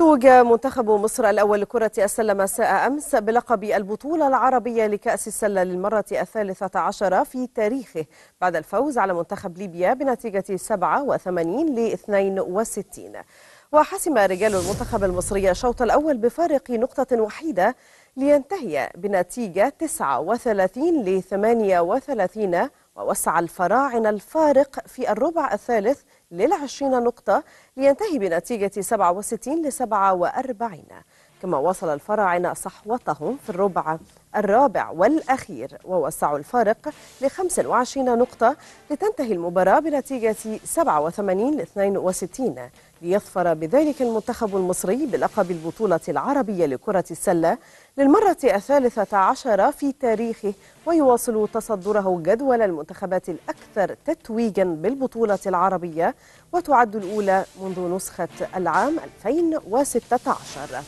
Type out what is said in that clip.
توج منتخب مصر الأول لكرة السلة مساء أمس بلقب البطولة العربية لكأس السلة للمرة الثالثة عشرة في تاريخه بعد الفوز على منتخب ليبيا بنتيجة 87 ل 62 وحسم رجال المنتخب المصري الشوط الأول بفارق نقطة وحيدة لينتهي بنتيجة 39 ل 38 ووسع الفراعنة الفارق في الربع الثالث للعشرين نقطة لينتهي بنتيجة 67 ل 47 كما واصل الفراعنة صحوتهم في الربع الرابع والأخير ووسعوا الفارق ل 25 نقطة لتنتهي المباراة بنتيجة 87 ل 62 ليظفر بذلك المنتخب المصري بلقب البطولة العربية لكرة السلة للمرة الثالثة عشر في تاريخه ويواصل تصدره جدول المنتخبات الأكثر تتويجا بالبطولة العربية وتعد الأولى منذ نسخة العام 2016